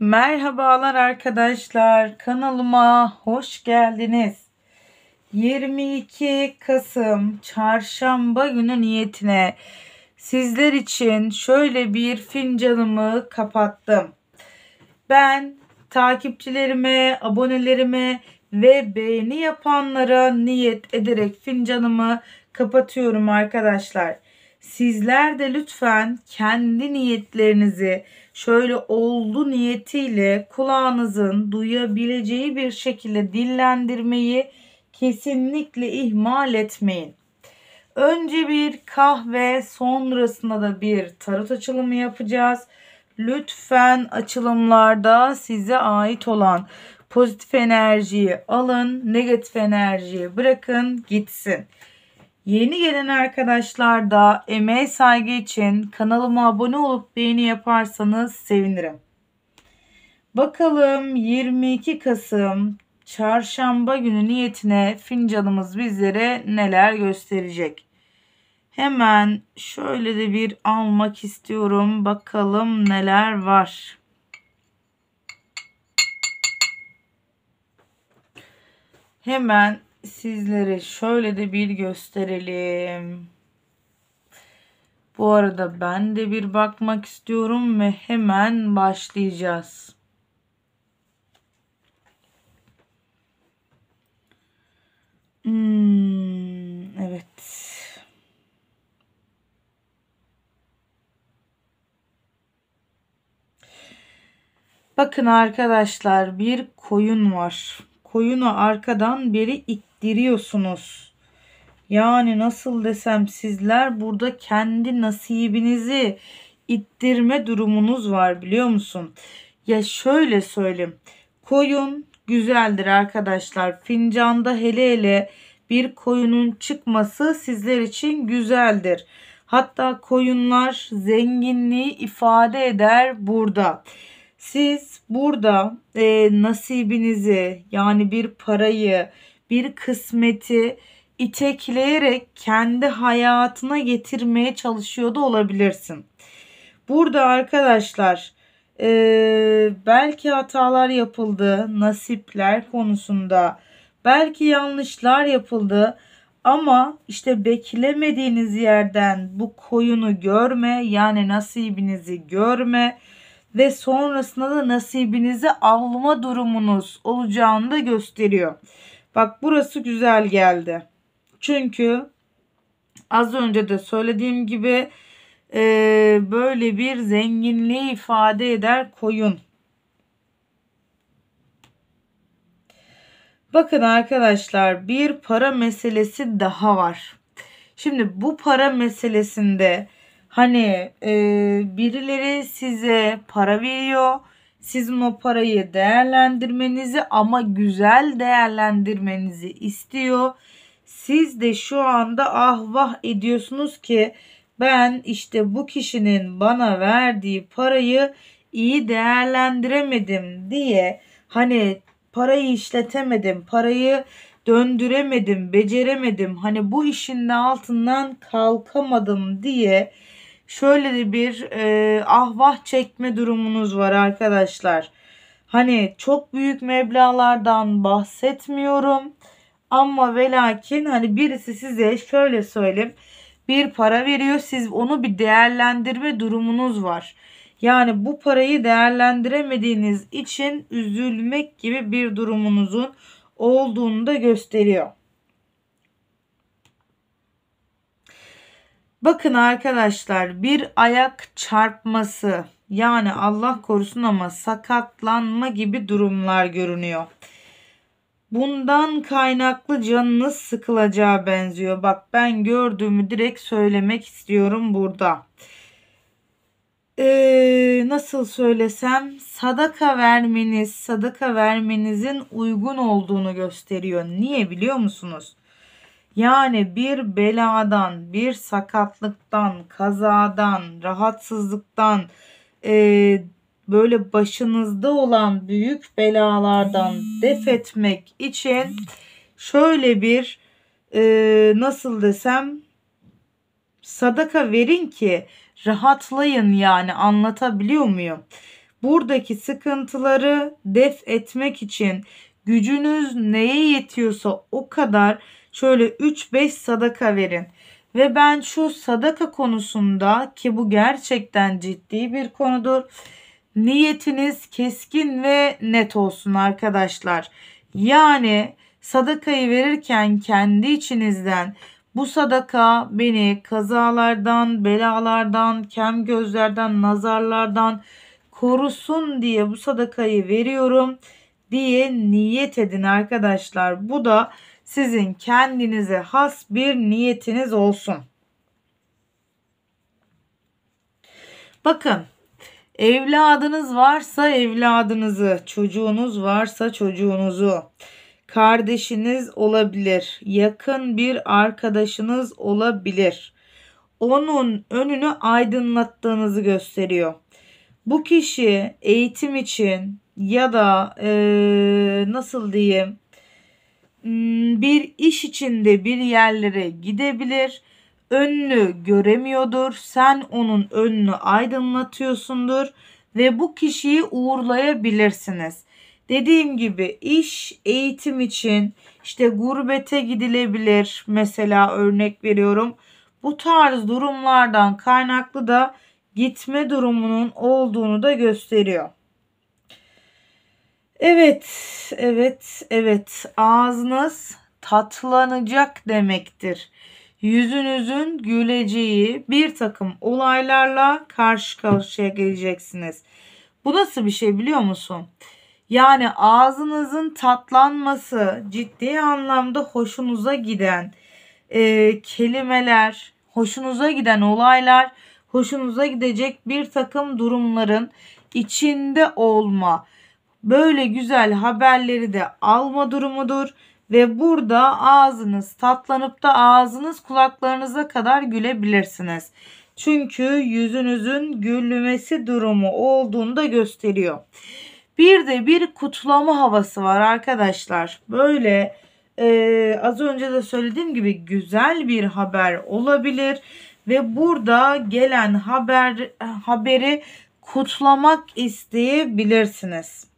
Merhabalar arkadaşlar. Kanalıma hoş geldiniz. 22 Kasım çarşamba günü niyetine sizler için şöyle bir fincanımı kapattım. Ben takipçilerime, abonelerime ve beğeni yapanlara niyet ederek fincanımı kapatıyorum arkadaşlar. Sizler de lütfen kendi niyetlerinizi şöyle oldu niyetiyle kulağınızın duyabileceği bir şekilde dinlendirmeyi kesinlikle ihmal etmeyin. Önce bir kahve sonrasında da bir tarot açılımı yapacağız. Lütfen açılımlarda size ait olan pozitif enerjiyi alın, negatif enerjiyi bırakın gitsin. Yeni gelen arkadaşlar da emeğe saygı için kanalıma abone olup beğeni yaparsanız sevinirim. Bakalım 22 Kasım çarşamba günü niyetine fincanımız bizlere neler gösterecek. Hemen şöyle de bir almak istiyorum. Bakalım neler var. Hemen sizlere şöyle de bir gösterelim. Bu arada ben de bir bakmak istiyorum ve hemen başlayacağız. Hmm, evet. Bakın arkadaşlar bir koyun var. Koyunu arkadan biri giriyorsunuz. Yani nasıl desem sizler burada kendi nasibinizi ittirme durumunuz var biliyor musun? Ya şöyle söyleyeyim. Koyun güzeldir arkadaşlar. Fincanda hele hele bir koyunun çıkması sizler için güzeldir. Hatta koyunlar zenginliği ifade eder burada. Siz burada e, nasibinizi yani bir parayı bir kısmeti itekleyerek kendi hayatına getirmeye çalışıyor da olabilirsin. Burada arkadaşlar e, belki hatalar yapıldı nasipler konusunda belki yanlışlar yapıldı ama işte beklemediğiniz yerden bu koyunu görme yani nasibinizi görme ve sonrasında da nasibinizi alma durumunuz olacağını da gösteriyor. Bak burası güzel geldi. Çünkü az önce de söylediğim gibi e, böyle bir zenginliği ifade eder koyun. Bakın arkadaşlar bir para meselesi daha var. Şimdi bu para meselesinde hani e, birileri size para veriyor sizin o parayı değerlendirmenizi ama güzel değerlendirmenizi istiyor. Siz de şu anda ah vah ediyorsunuz ki ben işte bu kişinin bana verdiği parayı iyi değerlendiremedim diye hani parayı işletemedim, parayı döndüremedim, beceremedim. Hani bu işin altından kalkamadım diye şöyle de bir e, ahvah çekme durumunuz var arkadaşlar. Hani çok büyük meblalardan bahsetmiyorum. Ama velakin hani birisi size şöyle söyleyeyim bir para veriyor. Siz onu bir değerlendirme durumunuz var. Yani bu parayı değerlendiremediğiniz için üzülmek gibi bir durumunuzun olduğunu da gösteriyor. Bakın arkadaşlar bir ayak çarpması yani Allah korusun ama sakatlanma gibi durumlar görünüyor. Bundan kaynaklı canınız sıkılacağı benziyor. Bak ben gördüğümü direkt söylemek istiyorum burada. Ee, nasıl söylesem sadaka vermeniz, sadaka vermenizin uygun olduğunu gösteriyor. Niye biliyor musunuz? Yani bir beladan, bir sakatlıktan, kazadan, rahatsızlıktan, e, böyle başınızda olan büyük belalardan def etmek için şöyle bir e, nasıl desem sadaka verin ki rahatlayın yani anlatabiliyor muyum? Buradaki sıkıntıları def etmek için gücünüz neye yetiyorsa o kadar şöyle 3-5 sadaka verin. Ve ben şu sadaka konusunda ki bu gerçekten ciddi bir konudur. Niyetiniz keskin ve net olsun arkadaşlar. Yani sadakayı verirken kendi içinizden bu sadaka beni kazalardan, belalardan, kem gözlerden, nazarlardan korusun diye bu sadakayı veriyorum diye niyet edin arkadaşlar. Bu da sizin kendinize has bir niyetiniz olsun. Bakın evladınız varsa evladınızı, çocuğunuz varsa çocuğunuzu, kardeşiniz olabilir, yakın bir arkadaşınız olabilir. Onun önünü aydınlattığınızı gösteriyor. Bu kişi eğitim için ya da ee, nasıl diyeyim bir iş içinde bir yerlere gidebilir. Önünü göremiyordur. Sen onun önünü aydınlatıyorsundur ve bu kişiyi uğurlayabilirsiniz. Dediğim gibi iş, eğitim için işte gurbete gidilebilir. Mesela örnek veriyorum. Bu tarz durumlardan kaynaklı da gitme durumunun olduğunu da gösteriyor. Evet, evet, evet. Ağzınız tatlanacak demektir. Yüzünüzün güleceği bir takım olaylarla karşı karşıya geleceksiniz. Bu nasıl bir şey biliyor musun? Yani ağzınızın tatlanması ciddi anlamda hoşunuza giden e, kelimeler, hoşunuza giden olaylar, hoşunuza gidecek bir takım durumların içinde olma, böyle güzel haberleri de alma durumudur ve burada ağzınız tatlanıp da ağzınız kulaklarınıza kadar gülebilirsiniz. Çünkü yüzünüzün gülmesi durumu olduğunu da gösteriyor. Bir de bir kutlama havası var arkadaşlar. Böyle e, az önce de söylediğim gibi güzel bir haber olabilir ve burada gelen haber haberi kutlamak isteyebilirsiniz.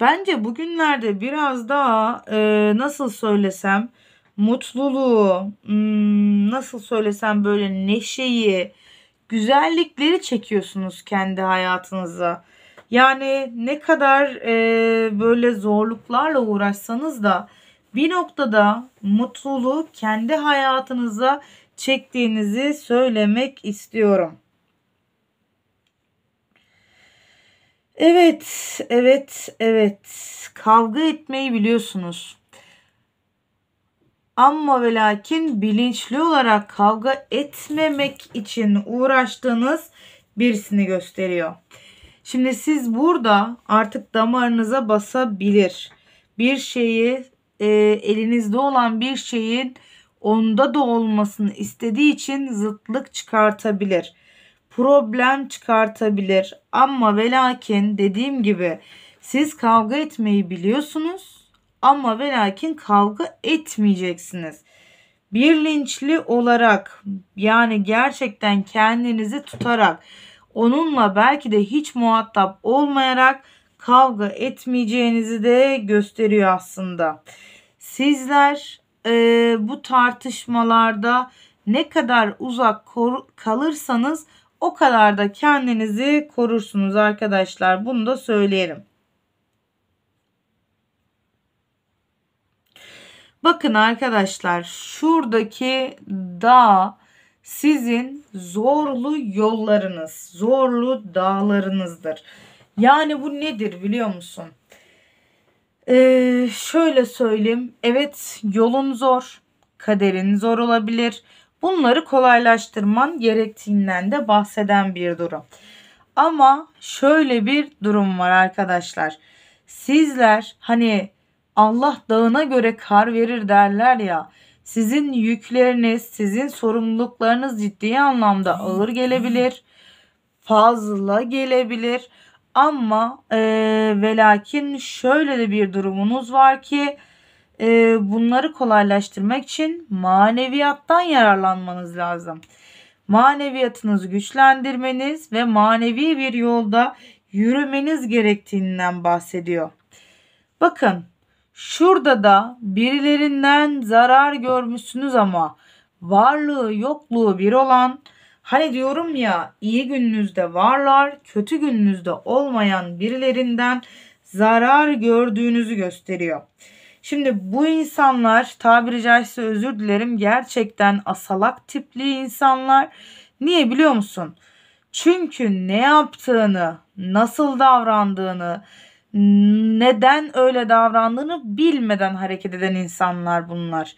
Bence bugünlerde biraz daha e, nasıl söylesem mutluluğu, hmm, nasıl söylesem böyle neşeyi, güzellikleri çekiyorsunuz kendi hayatınıza. Yani ne kadar e, böyle zorluklarla uğraşsanız da bir noktada mutluluğu kendi hayatınıza çektiğinizi söylemek istiyorum. Evet, evet, evet. Kavga etmeyi biliyorsunuz. Ama ve lakin bilinçli olarak kavga etmemek için uğraştığınız birisini gösteriyor. Şimdi siz burada artık damarınıza basabilir. Bir şeyi e, elinizde olan bir şeyin onda da olmasını istediği için zıtlık çıkartabilir problem çıkartabilir. Ama ve lakin dediğim gibi siz kavga etmeyi biliyorsunuz ama ve lakin kavga etmeyeceksiniz. Birlinçli olarak yani gerçekten kendinizi tutarak onunla belki de hiç muhatap olmayarak kavga etmeyeceğinizi de gösteriyor aslında. Sizler e, bu tartışmalarda ne kadar uzak kalırsanız o kadar da kendinizi korursunuz arkadaşlar. Bunu da söyleyelim. Bakın arkadaşlar şuradaki dağ sizin zorlu yollarınız, zorlu dağlarınızdır. Yani bu nedir biliyor musun? Ee, şöyle söyleyeyim. Evet yolun zor, kaderin zor olabilir. Bunları kolaylaştırman gerektiğinden de bahseden bir durum. Ama şöyle bir durum var arkadaşlar. Sizler hani Allah dağına göre kar verir derler ya. Sizin yükleriniz, sizin sorumluluklarınız ciddi anlamda ağır gelebilir. Fazla gelebilir. Ama e, velakin şöyle de bir durumunuz var ki e, bunları kolaylaştırmak için maneviyattan yararlanmanız lazım. Maneviyatınızı güçlendirmeniz ve manevi bir yolda yürümeniz gerektiğinden bahsediyor. Bakın şurada da birilerinden zarar görmüşsünüz ama varlığı yokluğu bir olan Hani diyorum ya iyi gününüzde varlar, kötü gününüzde olmayan birilerinden zarar gördüğünüzü gösteriyor. Şimdi bu insanlar tabiri caizse özür dilerim gerçekten asalak tipli insanlar. Niye biliyor musun? Çünkü ne yaptığını, nasıl davrandığını, neden öyle davrandığını bilmeden hareket eden insanlar bunlar.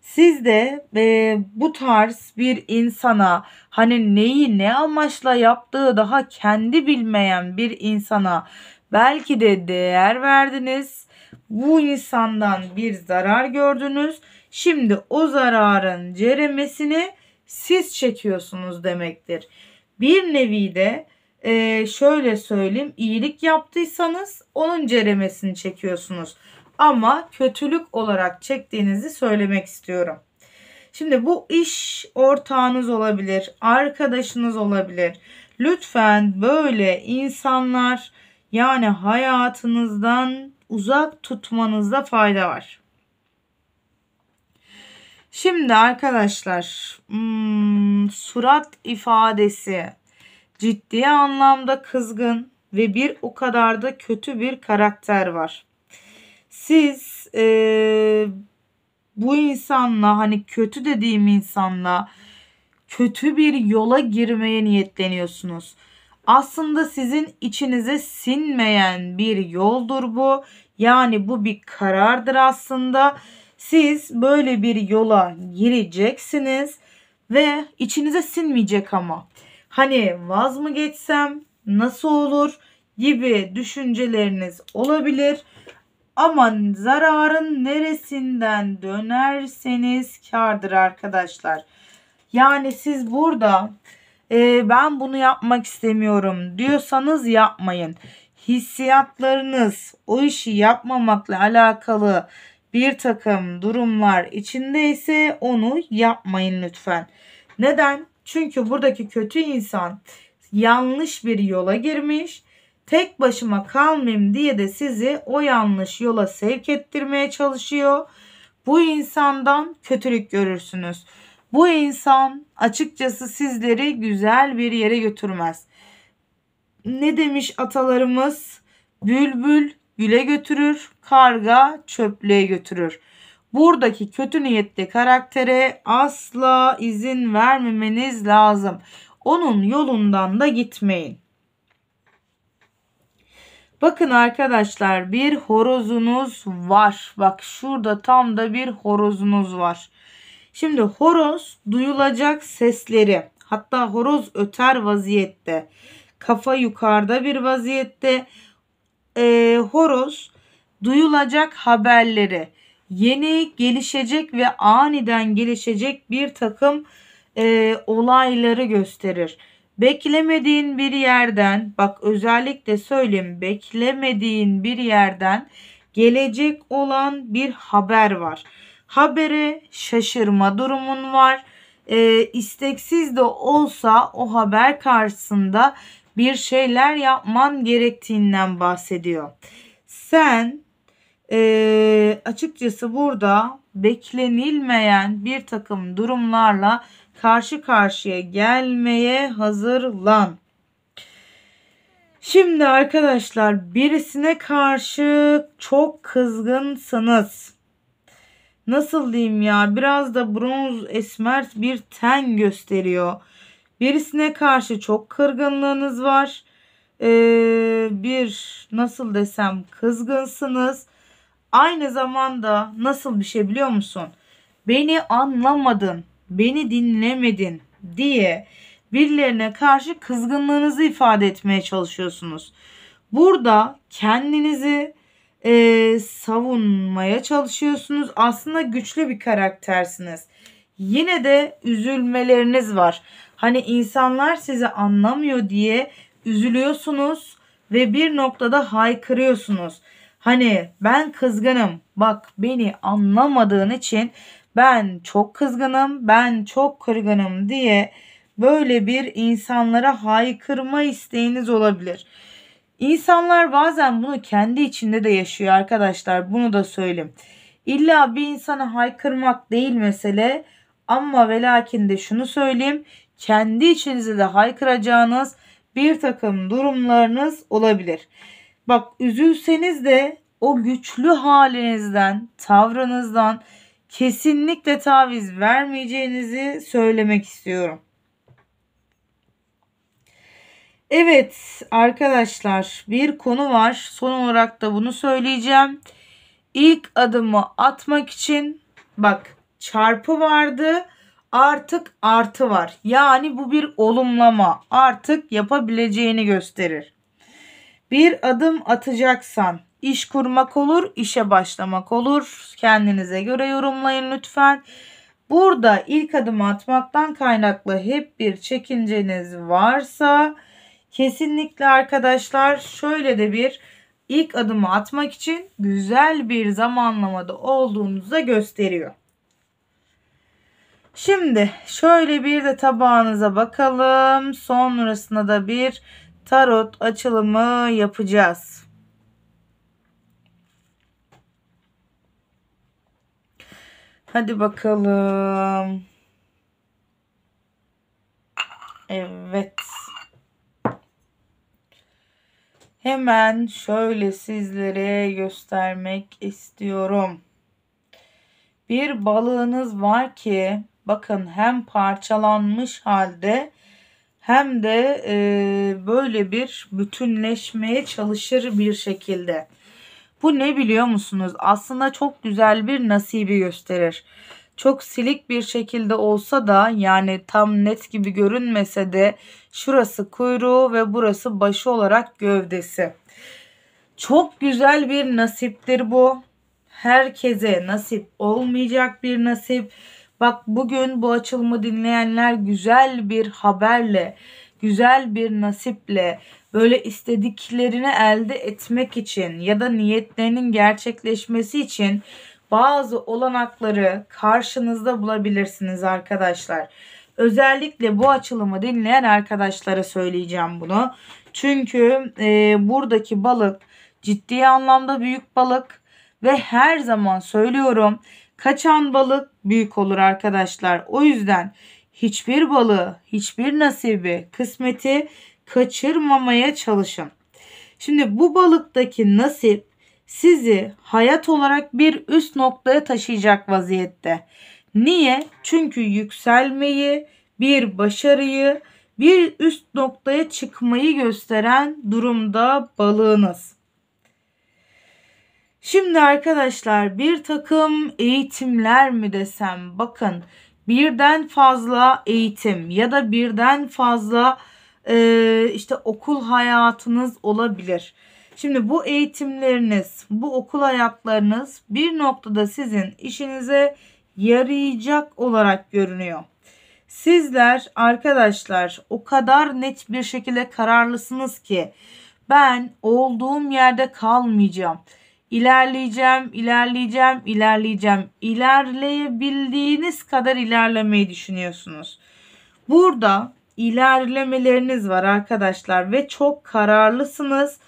Siz de e, bu tarz bir insana hani neyi ne amaçla yaptığı daha kendi bilmeyen bir insana belki de değer verdiniz bu insandan bir zarar gördünüz. Şimdi o zararın ceremesini siz çekiyorsunuz demektir. Bir nevi de e, şöyle söyleyeyim iyilik yaptıysanız onun ceremesini çekiyorsunuz. Ama kötülük olarak çektiğinizi söylemek istiyorum. Şimdi bu iş ortağınız olabilir, arkadaşınız olabilir. Lütfen böyle insanlar yani hayatınızdan uzak tutmanızda fayda var. Şimdi arkadaşlar hmm, surat ifadesi ciddi anlamda kızgın ve bir o kadar da kötü bir karakter var. Siz e, bu insanla hani kötü dediğim insanla kötü bir yola girmeye niyetleniyorsunuz aslında sizin içinize sinmeyen bir yoldur bu. Yani bu bir karardır aslında. Siz böyle bir yola gireceksiniz ve içinize sinmeyecek ama. Hani vaz mı geçsem nasıl olur gibi düşünceleriniz olabilir. Ama zararın neresinden dönerseniz kardır arkadaşlar. Yani siz burada e, ben bunu yapmak istemiyorum diyorsanız yapmayın. Hissiyatlarınız o işi yapmamakla alakalı bir takım durumlar içinde ise onu yapmayın lütfen. Neden? Çünkü buradaki kötü insan yanlış bir yola girmiş. Tek başıma kalmayayım diye de sizi o yanlış yola sevk ettirmeye çalışıyor. Bu insandan kötülük görürsünüz. Bu insan açıkçası sizleri güzel bir yere götürmez. Ne demiş atalarımız? Bülbül güle götürür, karga çöplüğe götürür. Buradaki kötü niyetli karaktere asla izin vermemeniz lazım. Onun yolundan da gitmeyin. Bakın arkadaşlar bir horozunuz var. Bak şurada tam da bir horozunuz var. Şimdi horoz duyulacak sesleri hatta horoz öter vaziyette kafa yukarıda bir vaziyette e, horoz duyulacak haberleri yeni gelişecek ve aniden gelişecek bir takım e, olayları gösterir. Beklemediğin bir yerden bak özellikle söyleyeyim beklemediğin bir yerden gelecek olan bir haber var habere şaşırma durumun var. E, isteksiz de olsa o haber karşısında bir şeyler yapman gerektiğinden bahsediyor. Sen e, açıkçası burada beklenilmeyen bir takım durumlarla karşı karşıya gelmeye hazırlan. Şimdi arkadaşlar birisine karşı çok kızgınsınız nasıl diyeyim ya biraz da bronz esmer bir ten gösteriyor. Birisine karşı çok kırgınlığınız var. Ee, bir nasıl desem kızgınsınız. Aynı zamanda nasıl bir şey biliyor musun? Beni anlamadın, beni dinlemedin diye birilerine karşı kızgınlığınızı ifade etmeye çalışıyorsunuz. Burada kendinizi e, savunmaya çalışıyorsunuz. Aslında güçlü bir karaktersiniz. Yine de üzülmeleriniz var. Hani insanlar sizi anlamıyor diye üzülüyorsunuz ve bir noktada haykırıyorsunuz. Hani ben kızgınım. Bak beni anlamadığın için ben çok kızgınım, ben çok kırgınım diye böyle bir insanlara haykırma isteğiniz olabilir. İnsanlar bazen bunu kendi içinde de yaşıyor arkadaşlar. Bunu da söyleyeyim. İlla bir insana haykırmak değil mesele. Ama ve lakin de şunu söyleyeyim. Kendi içinizde de haykıracağınız bir takım durumlarınız olabilir. Bak üzülseniz de o güçlü halinizden, tavrınızdan kesinlikle taviz vermeyeceğinizi söylemek istiyorum. Evet arkadaşlar bir konu var. Son olarak da bunu söyleyeceğim. İlk adımı atmak için bak çarpı vardı. Artık artı var. Yani bu bir olumlama. Artık yapabileceğini gösterir. Bir adım atacaksan iş kurmak olur, işe başlamak olur. Kendinize göre yorumlayın lütfen. Burada ilk adım atmaktan kaynaklı hep bir çekinceniz varsa Kesinlikle arkadaşlar şöyle de bir ilk adımı atmak için güzel bir zamanlamada olduğunuzu da gösteriyor. Şimdi şöyle bir de tabağınıza bakalım. Sonrasında da bir tarot açılımı yapacağız. Hadi bakalım. Evet. Hemen şöyle sizlere göstermek istiyorum. Bir balığınız var ki bakın hem parçalanmış halde hem de e, böyle bir bütünleşmeye çalışır bir şekilde. Bu ne biliyor musunuz? Aslında çok güzel bir nasibi gösterir çok silik bir şekilde olsa da yani tam net gibi görünmese de şurası kuyruğu ve burası başı olarak gövdesi. Çok güzel bir nasiptir bu. Herkese nasip olmayacak bir nasip. Bak bugün bu açılımı dinleyenler güzel bir haberle, güzel bir nasiple böyle istediklerini elde etmek için ya da niyetlerinin gerçekleşmesi için bazı olanakları karşınızda bulabilirsiniz arkadaşlar. Özellikle bu açılımı dinleyen arkadaşlara söyleyeceğim bunu. Çünkü e, buradaki balık ciddi anlamda büyük balık ve her zaman söylüyorum kaçan balık büyük olur arkadaşlar. O yüzden hiçbir balığı, hiçbir nasibi, kısmeti kaçırmamaya çalışın. Şimdi bu balıktaki nasip sizi hayat olarak bir üst noktaya taşıyacak vaziyette. Niye? Çünkü yükselmeyi, bir başarıyı, bir üst noktaya çıkmayı gösteren durumda balığınız. Şimdi arkadaşlar bir takım eğitimler mi desem bakın birden fazla eğitim ya da birden fazla e, işte okul hayatınız olabilir. Şimdi bu eğitimleriniz, bu okul hayatlarınız bir noktada sizin işinize yarayacak olarak görünüyor. Sizler arkadaşlar o kadar net bir şekilde kararlısınız ki ben olduğum yerde kalmayacağım. İlerleyeceğim, ilerleyeceğim, ilerleyeceğim. İlerleyebildiğiniz kadar ilerlemeyi düşünüyorsunuz. Burada ilerlemeleriniz var arkadaşlar ve çok kararlısınız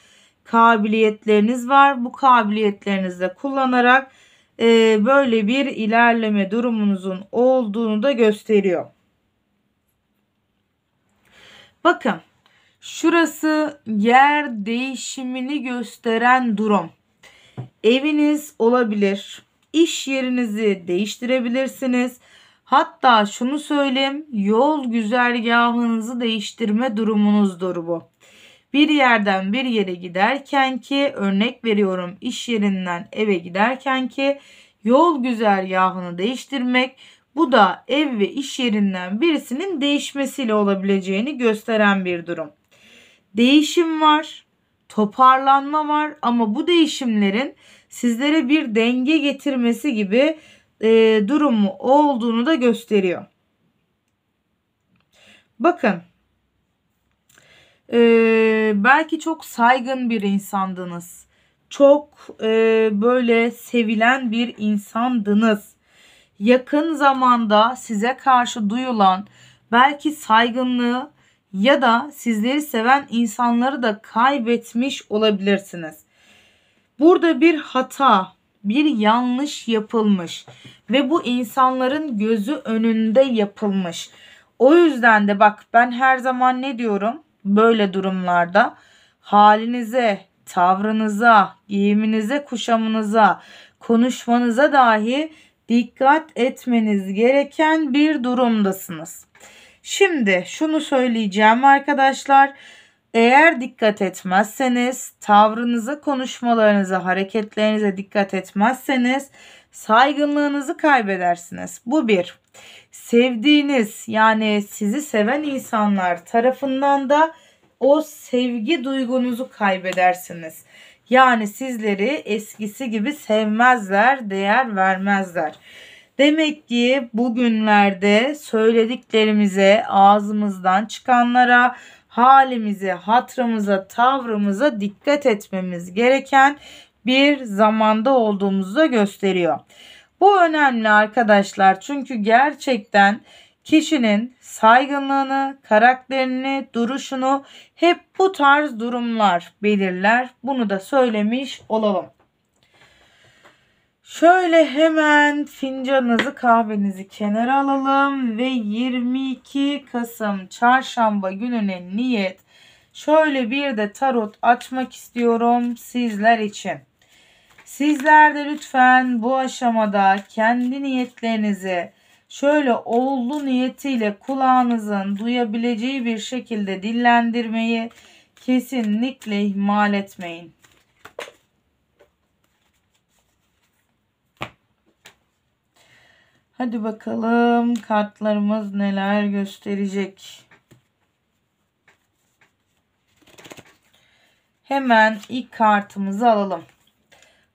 kabiliyetleriniz var. Bu kabiliyetlerinizi de kullanarak e, böyle bir ilerleme durumunuzun olduğunu da gösteriyor. Bakın şurası yer değişimini gösteren durum. Eviniz olabilir. İş yerinizi değiştirebilirsiniz. Hatta şunu söyleyeyim yol güzergahınızı değiştirme durumunuzdur bu. Bir yerden bir yere giderken ki örnek veriyorum iş yerinden eve giderken ki yol güzergahını değiştirmek bu da ev ve iş yerinden birisinin değişmesiyle olabileceğini gösteren bir durum. Değişim var, toparlanma var ama bu değişimlerin sizlere bir denge getirmesi gibi e, durumu olduğunu da gösteriyor. Bakın ee, belki çok saygın bir insandınız. Çok e, böyle sevilen bir insandınız. Yakın zamanda size karşı duyulan belki saygınlığı ya da sizleri seven insanları da kaybetmiş olabilirsiniz. Burada bir hata, bir yanlış yapılmış ve bu insanların gözü önünde yapılmış. O yüzden de bak ben her zaman ne diyorum? Böyle durumlarda halinize, tavrınıza, giyiminize, kuşamınıza, konuşmanıza dahi dikkat etmeniz gereken bir durumdasınız. Şimdi şunu söyleyeceğim arkadaşlar. Eğer dikkat etmezseniz, tavrınıza, konuşmalarınıza, hareketlerinize dikkat etmezseniz saygınlığınızı kaybedersiniz. Bu bir. Sevdiğiniz yani sizi seven insanlar tarafından da o sevgi duygunuzu kaybedersiniz. Yani sizleri eskisi gibi sevmezler, değer vermezler. Demek ki bugünlerde söylediklerimize, ağzımızdan çıkanlara, halimize, hatrımıza, tavrımıza dikkat etmemiz gereken bir zamanda olduğumuzu da gösteriyor. Bu önemli arkadaşlar çünkü gerçekten kişinin saygınlığını, karakterini, duruşunu hep bu tarz durumlar belirler. Bunu da söylemiş olalım. Şöyle hemen fincanınızı kahvenizi kenara alalım ve 22 Kasım çarşamba gününe niyet şöyle bir de tarot açmak istiyorum sizler için. Sizler de lütfen bu aşamada kendi niyetlerinizi şöyle oğullu niyetiyle kulağınızın duyabileceği bir şekilde dillendirmeyi kesinlikle ihmal etmeyin. Hadi bakalım kartlarımız neler gösterecek. Hemen ilk kartımızı alalım.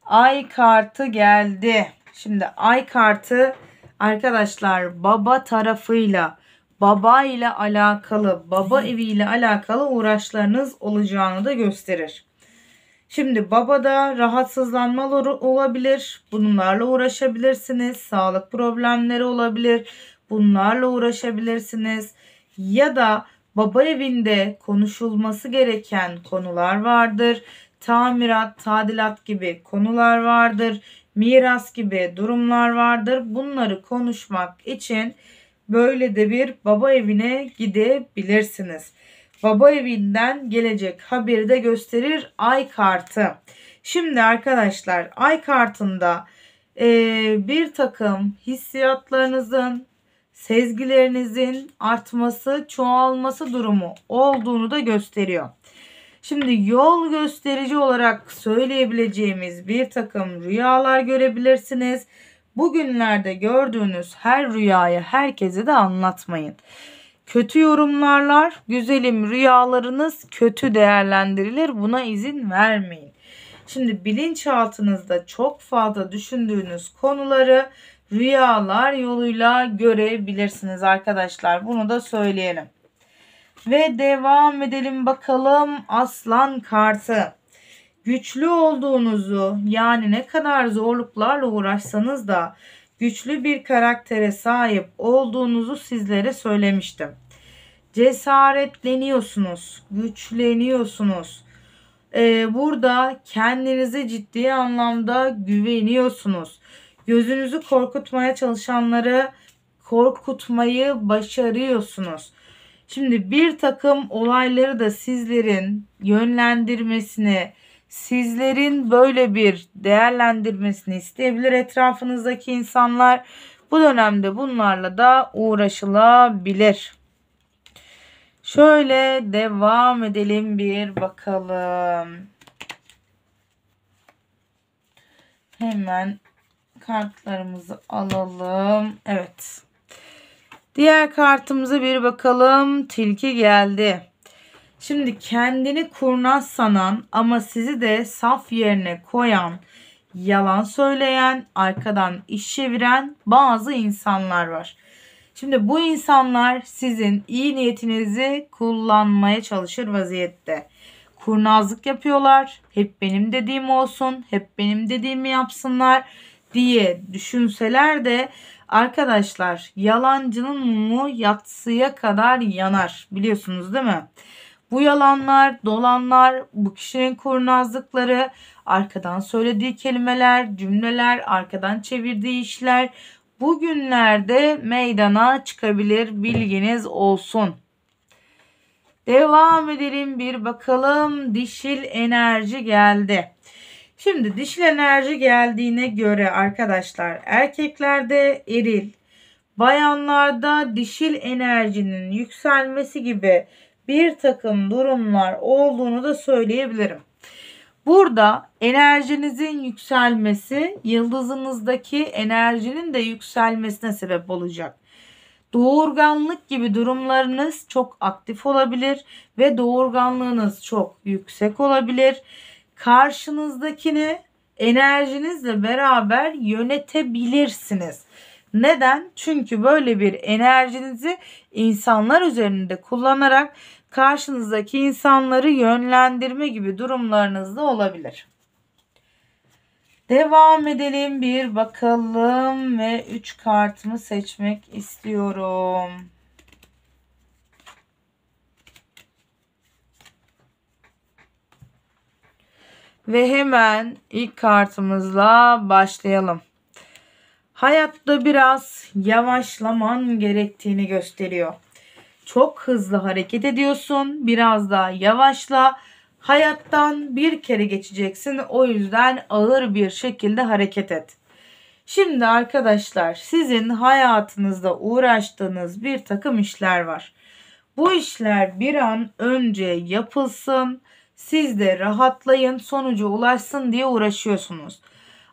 Ay kartı geldi. Şimdi ay kartı arkadaşlar baba tarafıyla baba ile alakalı baba evi ile alakalı uğraşlarınız olacağını da gösterir. Şimdi babada rahatsızlanmalar olabilir. Bunlarla uğraşabilirsiniz. Sağlık problemleri olabilir. Bunlarla uğraşabilirsiniz. Ya da baba evinde konuşulması gereken konular vardır tamirat, tadilat gibi konular vardır. Miras gibi durumlar vardır. Bunları konuşmak için böyle de bir baba evine gidebilirsiniz. Baba evinden gelecek haberi de gösterir ay kartı. Şimdi arkadaşlar ay kartında e, bir takım hissiyatlarınızın, sezgilerinizin artması, çoğalması durumu olduğunu da gösteriyor. Şimdi yol gösterici olarak söyleyebileceğimiz bir takım rüyalar görebilirsiniz. Bugünlerde gördüğünüz her rüyayı herkese de anlatmayın. Kötü yorumlarlar, güzelim rüyalarınız kötü değerlendirilir. Buna izin vermeyin. Şimdi bilinçaltınızda çok fazla düşündüğünüz konuları rüyalar yoluyla görebilirsiniz arkadaşlar. Bunu da söyleyelim. Ve devam edelim bakalım aslan kartı. Güçlü olduğunuzu yani ne kadar zorluklarla uğraşsanız da güçlü bir karaktere sahip olduğunuzu sizlere söylemiştim. Cesaretleniyorsunuz, güçleniyorsunuz. Ee, burada kendinize ciddi anlamda güveniyorsunuz. Gözünüzü korkutmaya çalışanları korkutmayı başarıyorsunuz. Şimdi bir takım olayları da sizlerin yönlendirmesini, sizlerin böyle bir değerlendirmesini isteyebilir etrafınızdaki insanlar. Bu dönemde bunlarla da uğraşılabilir. Şöyle devam edelim bir bakalım. Hemen kartlarımızı alalım. Evet. Diğer kartımıza bir bakalım. Tilki geldi. Şimdi kendini kurnaz sanan ama sizi de saf yerine koyan, yalan söyleyen, arkadan iş çeviren bazı insanlar var. Şimdi bu insanlar sizin iyi niyetinizi kullanmaya çalışır vaziyette. Kurnazlık yapıyorlar. Hep benim dediğim olsun, hep benim dediğimi yapsınlar diye düşünseler de Arkadaşlar yalancının mumu yatsıya kadar yanar. Biliyorsunuz değil mi? Bu yalanlar, dolanlar, bu kişinin kurnazlıkları, arkadan söylediği kelimeler, cümleler, arkadan çevirdiği işler bugünlerde meydana çıkabilir bilginiz olsun. Devam edelim bir bakalım dişil enerji geldi. Şimdi dişil enerji geldiğine göre arkadaşlar erkeklerde eril, bayanlarda dişil enerjinin yükselmesi gibi bir takım durumlar olduğunu da söyleyebilirim. Burada enerjinizin yükselmesi yıldızınızdaki enerjinin de yükselmesine sebep olacak. Doğurganlık gibi durumlarınız çok aktif olabilir ve doğurganlığınız çok yüksek olabilir karşınızdakini enerjinizle beraber yönetebilirsiniz. Neden? Çünkü böyle bir enerjinizi insanlar üzerinde kullanarak karşınızdaki insanları yönlendirme gibi durumlarınız da olabilir. Devam edelim bir bakalım ve 3 kartımı seçmek istiyorum. Ve hemen ilk kartımızla başlayalım. Hayatta biraz yavaşlaman gerektiğini gösteriyor. Çok hızlı hareket ediyorsun. Biraz daha yavaşla. Hayattan bir kere geçeceksin. O yüzden ağır bir şekilde hareket et. Şimdi arkadaşlar sizin hayatınızda uğraştığınız bir takım işler var. Bu işler bir an önce yapılsın siz de rahatlayın, sonuca ulaşsın diye uğraşıyorsunuz.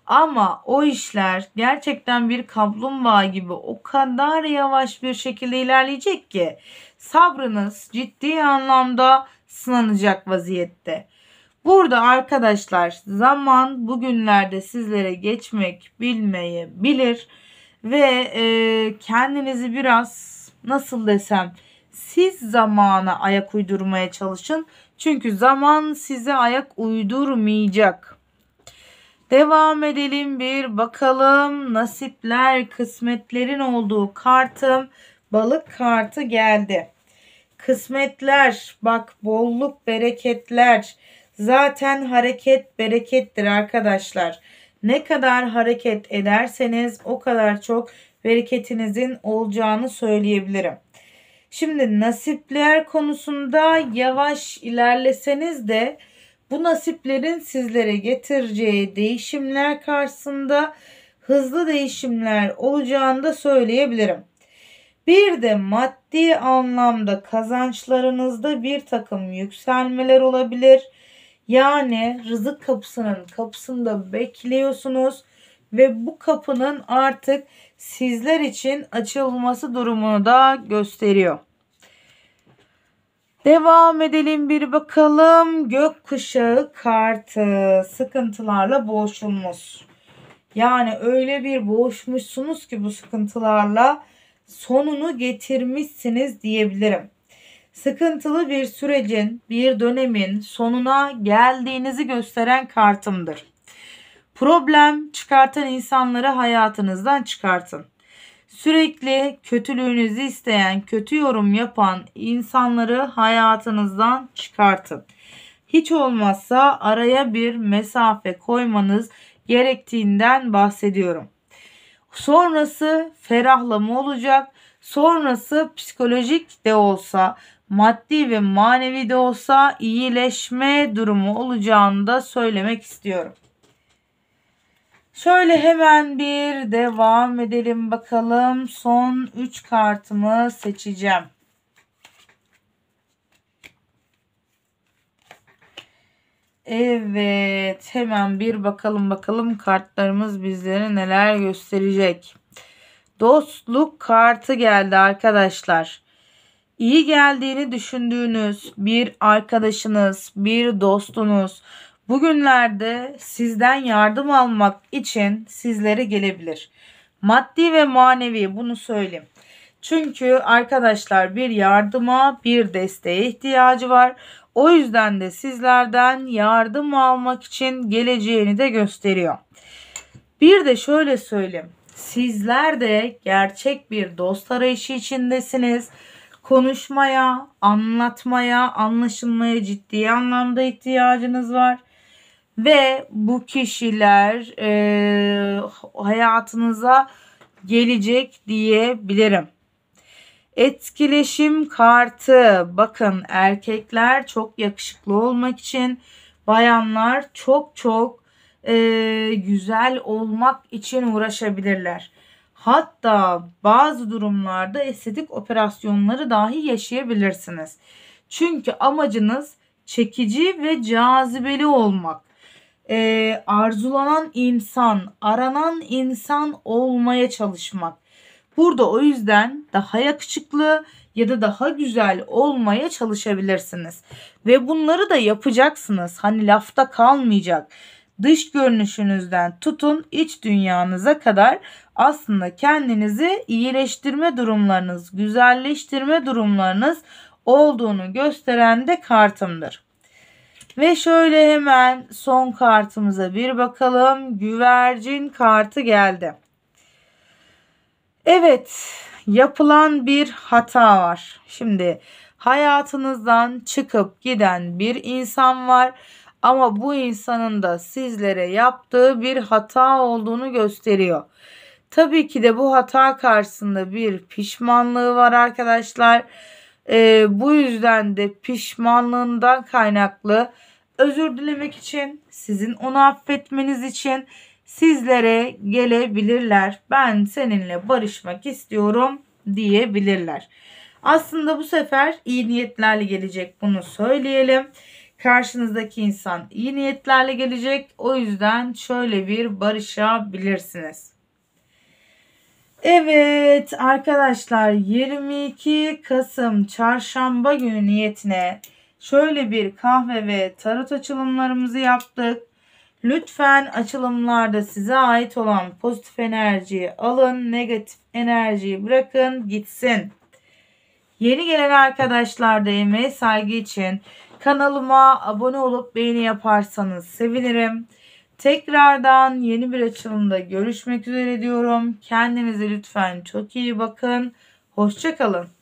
Ama o işler gerçekten bir kaplumbağa gibi o kadar yavaş bir şekilde ilerleyecek ki sabrınız ciddi anlamda sınanacak vaziyette. Burada arkadaşlar zaman bugünlerde sizlere geçmek bilmeyebilir ve e, kendinizi biraz nasıl desem siz zamana ayak uydurmaya çalışın çünkü zaman size ayak uydurmayacak. Devam edelim bir bakalım nasipler kısmetlerin olduğu kartım balık kartı geldi. Kısmetler bak bolluk bereketler zaten hareket berekettir arkadaşlar. Ne kadar hareket ederseniz o kadar çok bereketinizin olacağını söyleyebilirim. Şimdi nasipler konusunda yavaş ilerleseniz de bu nasiplerin sizlere getireceği değişimler karşısında hızlı değişimler olacağını da söyleyebilirim. Bir de maddi anlamda kazançlarınızda bir takım yükselmeler olabilir. Yani rızık kapısının kapısında bekliyorsunuz ve bu kapının artık sizler için açılması durumunu da gösteriyor. Devam edelim bir bakalım. Gökkuşağı kartı sıkıntılarla boğuşulmuş. Yani öyle bir boğuşmuşsunuz ki bu sıkıntılarla sonunu getirmişsiniz diyebilirim. Sıkıntılı bir sürecin, bir dönemin sonuna geldiğinizi gösteren kartımdır. Problem çıkartan insanları hayatınızdan çıkartın. Sürekli kötülüğünüzü isteyen, kötü yorum yapan insanları hayatınızdan çıkartın. Hiç olmazsa araya bir mesafe koymanız gerektiğinden bahsediyorum. Sonrası ferahlama olacak. Sonrası psikolojik de olsa, maddi ve manevi de olsa iyileşme durumu olacağını da söylemek istiyorum. Şöyle hemen bir devam edelim bakalım. Son 3 kartımı seçeceğim. Evet hemen bir bakalım bakalım kartlarımız bizlere neler gösterecek. Dostluk kartı geldi arkadaşlar. İyi geldiğini düşündüğünüz bir arkadaşınız, bir dostunuz, Bugünlerde sizden yardım almak için sizlere gelebilir. Maddi ve manevi bunu söyleyeyim. Çünkü arkadaşlar bir yardıma bir desteğe ihtiyacı var. O yüzden de sizlerden yardım almak için geleceğini de gösteriyor. Bir de şöyle söyleyeyim. Sizler de gerçek bir dost arayışı içindesiniz. Konuşmaya, anlatmaya, anlaşılmaya ciddi anlamda ihtiyacınız var ve bu kişiler e, hayatınıza gelecek diyebilirim. Etkileşim kartı. Bakın erkekler çok yakışıklı olmak için, bayanlar çok çok e, güzel olmak için uğraşabilirler. Hatta bazı durumlarda estetik operasyonları dahi yaşayabilirsiniz. Çünkü amacınız çekici ve cazibeli olmak e, arzulanan insan, aranan insan olmaya çalışmak. Burada o yüzden daha yakışıklı ya da daha güzel olmaya çalışabilirsiniz. Ve bunları da yapacaksınız. Hani lafta kalmayacak. Dış görünüşünüzden tutun iç dünyanıza kadar aslında kendinizi iyileştirme durumlarınız, güzelleştirme durumlarınız olduğunu gösteren de kartımdır. Ve şöyle hemen son kartımıza bir bakalım. Güvercin kartı geldi. Evet, yapılan bir hata var. Şimdi hayatınızdan çıkıp giden bir insan var ama bu insanın da sizlere yaptığı bir hata olduğunu gösteriyor. Tabii ki de bu hata karşısında bir pişmanlığı var arkadaşlar. Arkadaşlar e, bu yüzden de pişmanlığından kaynaklı özür dilemek için, sizin onu affetmeniz için sizlere gelebilirler. Ben seninle barışmak istiyorum diyebilirler. Aslında bu sefer iyi niyetlerle gelecek bunu söyleyelim. Karşınızdaki insan iyi niyetlerle gelecek. O yüzden şöyle bir barışabilirsiniz. Evet arkadaşlar 22 Kasım çarşamba günü niyetine şöyle bir kahve ve tarot açılımlarımızı yaptık. Lütfen açılımlarda size ait olan pozitif enerjiyi alın, negatif enerjiyi bırakın gitsin. Yeni gelen arkadaşlar da emeğe saygı için kanalıma abone olup beğeni yaparsanız sevinirim. Tekrardan yeni bir açılımda görüşmek üzere diyorum. Kendinize lütfen çok iyi bakın. Hoşçakalın.